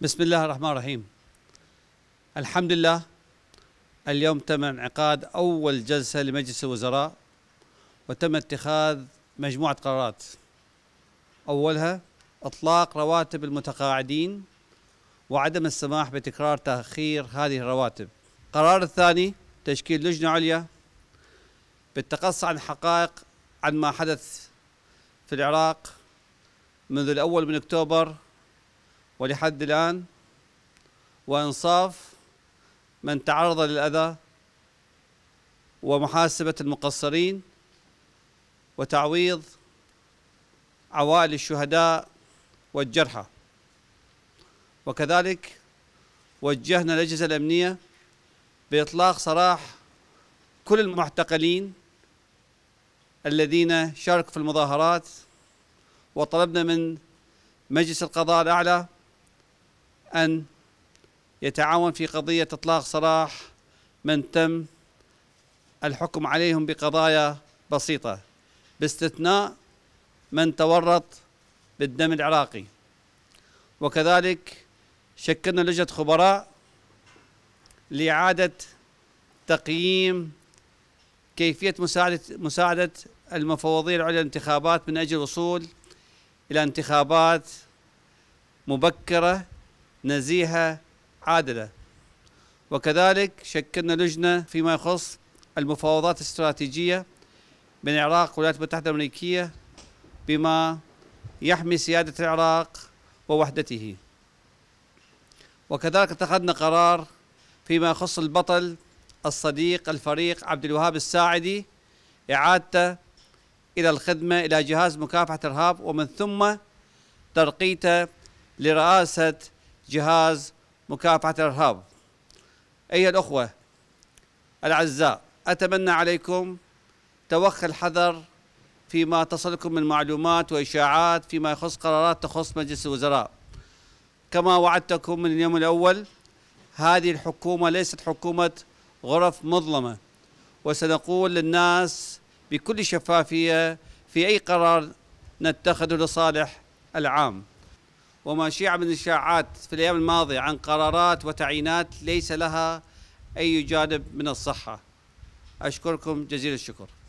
بسم الله الرحمن الرحيم الحمد لله اليوم تم انعقاد أول جلسة لمجلس الوزراء وتم اتخاذ مجموعة قرارات أولها إطلاق رواتب المتقاعدين وعدم السماح بتكرار تأخير هذه الرواتب القرار الثاني تشكيل لجنة عليا بالتقصي عن حقائق عن ما حدث في العراق منذ الأول من أكتوبر ولحد الآن وإنصاف من تعرض للأذى ومحاسبة المقصرين وتعويض عوائل الشهداء والجرحى وكذلك وجهنا الأجهزة الأمنية بإطلاق سراح كل المعتقلين الذين شاركوا في المظاهرات وطلبنا من مجلس القضاء الأعلى أن يتعاون في قضية إطلاق سراح من تم الحكم عليهم بقضايا بسيطة باستثناء من تورط بالدم العراقي وكذلك شكلنا لجنة خبراء لإعادة تقييم كيفية مساعدة مساعدة المفوضية العليا للانتخابات من أجل الوصول إلى انتخابات مبكرة نزيهة عادلة وكذلك شكلنا لجنة فيما يخص المفاوضات الاستراتيجية بين العراق والولايات المتحدة الأمريكية بما يحمي سيادة العراق ووحدته وكذلك اتخذنا قرار فيما يخص البطل الصديق الفريق عبد الوهاب الساعدي إعادته إلى الخدمة إلى جهاز مكافحة الإرهاب ومن ثم ترقيته لرئاسة جهاز مكافحة الإرهاب أيها الأخوة الأعزاء أتمنى عليكم توخي الحذر فيما تصلكم من معلومات وإشاعات فيما يخص قرارات تخص مجلس الوزراء كما وعدتكم من اليوم الأول هذه الحكومة ليست حكومة غرف مظلمة وسنقول للناس بكل شفافية في أي قرار نتخذه لصالح العام وما شيع من الإشاعات في الأيام الماضية عن قرارات وتعيينات ليس لها أي جانب من الصحة أشكركم جزيل الشكر